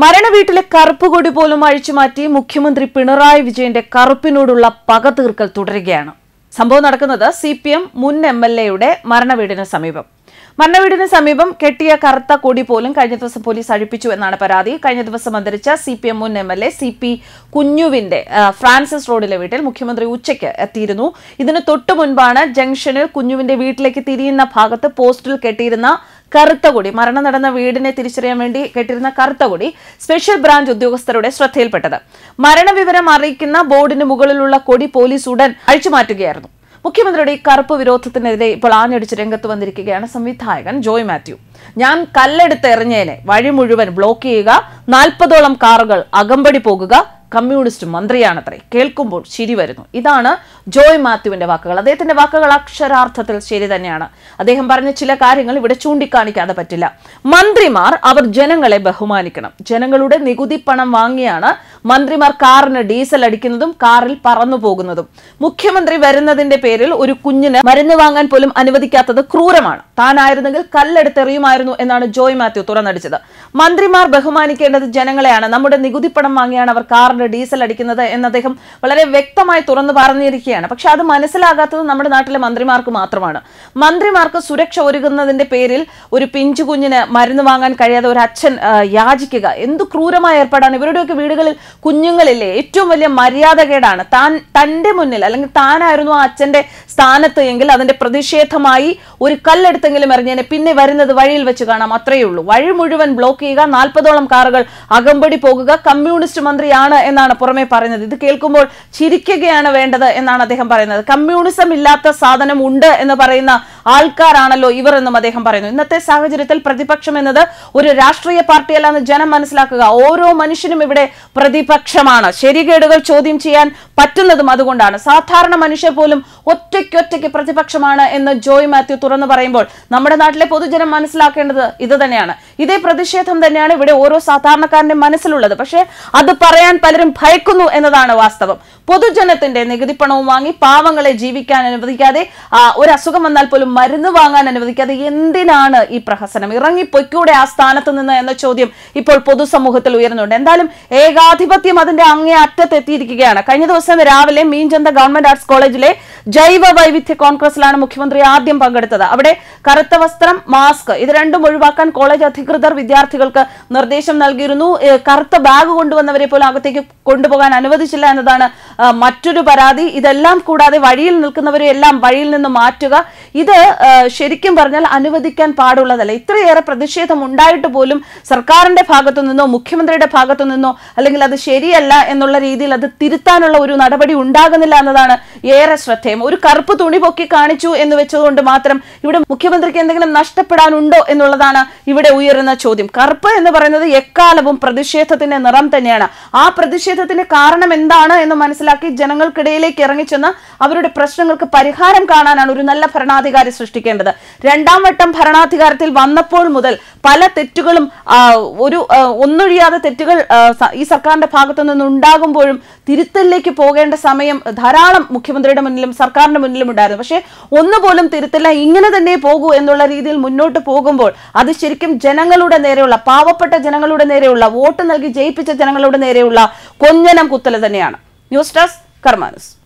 മരണവീട്ടിലെ കറുപ്പുകൊടി പോലും അഴിച്ചുമാറ്റി മുഖ്യമന്ത്രി പിണറായി വിജയന്റെ കറുപ്പിനോടുള്ള പക തീർക്കൽ തുടരുകയാണ് സംഭവം നടക്കുന്നത് സി പി എം മുൻ എം എൽ എയുടെ മരണവീടിന് സമീപം മരണവീടിന് സമീപം കെട്ടിയ കറുത്ത കൊടി പോലും കഴിഞ്ഞ ദിവസം പോലീസ് അഴിപ്പിച്ചു എന്നാണ് പരാതി കഴിഞ്ഞ ദിവസം അന്തരിച്ച സി പി എം മുൻ M L A C P കുഞ്ഞുവിന്റെ ഫ്രാൻസിസ് റോഡിലെ വീട്ടിൽ മുഖ്യമന്ത്രി ഉച്ചയ്ക്ക് എത്തിയിരുന്നു ഇതിന് തൊട്ടു മുൻപാണ് ജംഗ്ഷനിൽ കുഞ്ഞുവിന്റെ വീട്ടിലേക്ക് തിരിയുന്ന ഭാഗത്ത് പോസ്റ്റിൽ കെട്ടിയിരുന്ന കറുത്ത കൊടി മരണം നടന്ന വീടിനെ തിരിച്ചറിയാൻ വേണ്ടി കെട്ടിരുന്ന കറുത്ത കൊടി സ്പെഷ്യൽ ബ്രാഞ്ച് ഉദ്യോഗസ്ഥരുടെ ശ്രദ്ധയിൽപ്പെട്ടത് മരണവിവരം അറിയിക്കുന്ന ബോർഡിന് മുകളിലുള്ള കൊടി പോലീസ് ഉടൻ അഴിച്ചുമാറ്റുകയായിരുന്നു മുഖ്യമന്ത്രിയുടെ ഈ കറുപ്പ് വിരോധത്തിനെതിരെ ഇപ്പോൾ ആഞ്ഞടിച്ച് രംഗത്ത് വന്നിരിക്കുകയാണ് സംവിധായകൻ ജോയ് മാത്യു ഞാൻ കല്ലെടുത്ത് എറിഞ്ഞേനെ വഴി മുഴുവൻ ബ്ലോക്ക് ചെയ്യുക നാൽപ്പതോളം കാറുകൾ അകമ്പടി പോകുക കമ്മ്യൂണിസ്റ്റ് മന്ത്രിയാണത്രേ കേൾക്കുമ്പോൾ ശരി വരുന്നു ഇതാണ് ജോയ് മാത്യുവിന്റെ വാക്കുകൾ അദ്ദേഹത്തിന്റെ വാക്കുകൾ അക്ഷരാർത്ഥത്തിൽ ശരി തന്നെയാണ് അദ്ദേഹം പറഞ്ഞ ചില കാര്യങ്ങൾ ഇവിടെ ചൂണ്ടിക്കാണിക്കാതെ പറ്റില്ല മന്ത്രിമാർ അവർ ജനങ്ങളെ ബഹുമാനിക്കണം ജനങ്ങളുടെ നികുതി പണം വാങ്ങിയാണ് മന്ത്രിമാർ കാറിന് ഡീസൽ അടിക്കുന്നതും കാറിൽ പറന്നു പോകുന്നതും മുഖ്യമന്ത്രി വരുന്നതിന്റെ പേരിൽ ഒരു കുഞ്ഞിന് മരുന്ന് വാങ്ങാൻ പോലും അനുവദിക്കാത്തത് ക്രൂരമാണ് താനായിരുന്നെങ്കിൽ കല്ലെടുത്തെറിയുമായിരുന്നു എന്നാണ് ജോയ് മാത്യു തുറന്നടിച്ചത് മന്ത്രിമാർ ബഹുമാനിക്കേണ്ടത് ജനങ്ങളെയാണ് നമ്മുടെ നികുതിപ്പണം വാങ്ങിയാണ് അവർ കാറിന് ഡീസൽ അടിക്കുന്നത് എന്ന് അദ്ദേഹം വളരെ വ്യക്തമായി തുറന്നു പറഞ്ഞിരിക്കുകയാണ് പക്ഷെ അത് മനസ്സിലാകാത്തത് നമ്മുടെ നാട്ടിലെ മന്ത്രിമാർക്ക് മാത്രമാണ് മന്ത്രിമാർക്ക് സുരക്ഷ ഒരുക്കുന്നതിന്റെ പേരിൽ ഒരു പിഞ്ചു കുഞ്ഞിന് മരുന്ന് വാങ്ങാൻ കഴിയാതെ ഒരു അച്ഛൻ യാചിക്കുക എന്ത് ക്രൂരമായ ഏർപ്പാടാണ് ഇവരുടെയൊക്കെ വീടുകളിൽ കുഞ്ഞുങ്ങളില്ലേ ഏറ്റവും വലിയ മര്യാദകേടാണ് താൻ തൻ്റെ മുന്നിൽ അല്ലെങ്കിൽ താനായിരുന്നു ആ അച്ഛൻ്റെ സ്ഥാനത്ത് എങ്കിൽ അതിൻ്റെ പ്രതിഷേധമായി ഒരു കല്ലെടുത്തെങ്കിലും എറിഞ്ഞതിനെ പിന്നെ വരുന്നത് വഴിയിൽ വെച്ച് കാണാം അത്രയേ ഉള്ളൂ വഴി മുഴുവൻ ബ്ലോക്ക് ചെയ്യുക നാൽപ്പതോളം കാറുകൾ അകമ്പടി പോകുക കമ്മ്യൂണിസ്റ്റ് മന്ത്രിയാണ് എന്നാണ് പുറമെ പറയുന്നത് ഇത് കേൾക്കുമ്പോൾ ചിരിക്കുകയാണ് വേണ്ടത് എന്നാണ് അദ്ദേഹം പറയുന്നത് കമ്മ്യൂണിസം ഇല്ലാത്ത സാധനം ഉണ്ട് എന്ന് പറയുന്ന ആൾക്കാരാണല്ലോ ഇവർ എന്നും അദ്ദേഹം പറയുന്നു ഇന്നത്തെ സാഹചര്യത്തിൽ പ്രതിപക്ഷം എന്നത് ഒരു രാഷ്ട്രീയ പാർട്ടിയല്ല ജനം മനസ്സിലാക്കുക ഓരോ മനുഷ്യനും ഇവിടെ പ്രതിപക്ഷമാണ് ശരികേടുകൾ ചോദ്യം ചെയ്യാൻ പറ്റുന്നതും അതുകൊണ്ടാണ് സാധാരണ മനുഷ്യർ പോലും ഒറ്റയ്ക്ക് പ്രതിപക്ഷമാണ് എന്ന് ജോയ് മാത്യു തുറന്നു പറയുമ്പോൾ നമ്മുടെ നാട്ടിലെ പൊതുജനം മനസ്സിലാക്കേണ്ടത് ഇത് തന്നെയാണ് ഇതേ പ്രതിഷേധം തന്നെയാണ് ഇവിടെ ഓരോ സാധാരണക്കാരന്റെ മനസ്സിലുള്ളത് പക്ഷേ അത് പറയാൻ പലരും ഭയക്കുന്നു എന്നതാണ് വാസ്തവം പൊതുജനത്തിന്റെ നികുതി പണവും വാങ്ങി പാവങ്ങളെ ജീവിക്കാൻ അനുവദിക്കാതെ ഒരു അസുഖം വന്നാൽ പോലും മരുന്ന് വാങ്ങാൻ അനുവദിക്കാതെ എന്തിനാണ് ഈ പ്രഹസനം ഇറങ്ങിപ്പൊയ്ക്കൂടെ ആ സ്ഥാനത്ത് നിന്ന് എന്ന ചോദ്യം ഇപ്പോൾ പൊതുസമൂഹത്തിൽ ഉയർന്നുണ്ട് എന്തായാലും ഏകാധിപത്യം അതിന്റെ അങ്ങേ അറ്റത്തെത്തിയിരിക്കുകയാണ് കഴിഞ്ഞ ദിവസം രാവിലെ മീൻചന്ത ഗവൺമെന്റ് ആർട്സ് കോളേജിലെ ജൈവ വൈവിധ്യ കോൺഗ്രസിലാണ് മുഖ്യമന്ത്രി ആദ്യം പങ്കെടുത്തത് അവിടെ കറുത്ത വസ്ത്രം മാസ്ക് ഇത് രണ്ടും ഒഴിവാക്കാൻ കോളേജ് അധികൃതർ വിദ്യാർത്ഥികൾക്ക് നിർദ്ദേശം നൽകിയിരുന്നു കറുത്ത ബാഗ് കൊണ്ടുവന്നവരെ പോലും അകത്തേക്ക് കൊണ്ടുപോകാൻ അനുവദിച്ചില്ല എന്നതാണ് മറ്റൊരു പരാതി ഇതെല്ലാം കൂടാതെ വഴിയിൽ നിൽക്കുന്നവരെ എല്ലാം വഴിയിൽ നിന്ന് മാറ്റുക ഇത് ശരിക്കും പറഞ്ഞാൽ അനുവദിക്കാൻ പാടുള്ളതല്ല ഇത്രയേറെ പ്രതിഷേധം ഉണ്ടായിട്ട് പോലും സർക്കാരിന്റെ ഭാഗത്തു നിന്നോ മുഖ്യമന്ത്രിയുടെ ഭാഗത്തു നിന്നോ അല്ലെങ്കിൽ അത് ശരിയല്ല എന്നുള്ള രീതിയിൽ അത് തിരുത്താനുള്ള ഒരു നടപടി ഉണ്ടാകുന്നില്ല എന്നതാണ് ഏറെ ശ്രദ്ധേയം ഒരു കറുപ്പ് തുണി പൊക്കി കാണിച്ചു എന്ന് വെച്ചതുകൊണ്ട് മാത്രം ഇവിടെ മുഖ്യമന്ത്രിക്ക് എന്തെങ്കിലും നഷ്ടപ്പെടാനുണ്ടോ എന്നുള്ളതാണ് ഇവിടെ ഉയരുന്ന ചോദ്യം കറുപ്പ് എന്ന് പറയുന്നത് എക്കാലവും പ്രതിഷേധത്തിന്റെ നിറം തന്നെയാണ് ആ പ്രതിഷേധത്തിന്റെ കാരണം എന്താണ് എന്ന് മനസ്സിലാക്കി ജനങ്ങൾക്കിടയിലേക്ക് ഇറങ്ങിച്ചെന്ന് അവരുടെ പ്രശ്നങ്ങൾക്ക് പരിഹാരം കാണാനാണ് ഒരു നല്ല ഭരണാധികാരി സൃഷ്ടിക്കേണ്ടത് രണ്ടാം വട്ടം ഭരണാധികാരത്തിൽ വന്നപ്പോൾ മുതൽ പല തെറ്റുകളും ഒരു ഒന്നൊഴിയാതെ തെറ്റുകൾ ഈ സർക്കാരിന്റെ ഭാഗത്തു നിന്ന് ഉണ്ടാകുമ്പോഴും തിരുത്തലിലേക്ക് പോകേണ്ട സമയം ധാരാളം മുഖ്യമന്ത്രിയുടെ മുന്നിലും സർക്കാരിന്റെ മുന്നിലും ഉണ്ടായിരുന്നു പക്ഷേ ഒന്നുപോലും തിരുത്തില്ല ഇങ്ങനെ തന്നെ പോകൂ എന്നുള്ള രീതിയിൽ മുന്നോട്ട് പോകുമ്പോൾ അത് ശരിക്കും ജനങ്ങളുടെ നേരെയുള്ള പാവപ്പെട്ട ജനങ്ങളുടെ നേരെയുള്ള വോട്ട് നൽകി ജയിപ്പിച്ച ജനങ്ങളുടെ നേരെയുള്ള കൊഞ്ഞനം കുത്തല തന്നെയാണ് ന്യൂസ് ഡെസ്ക് കർമാനസ്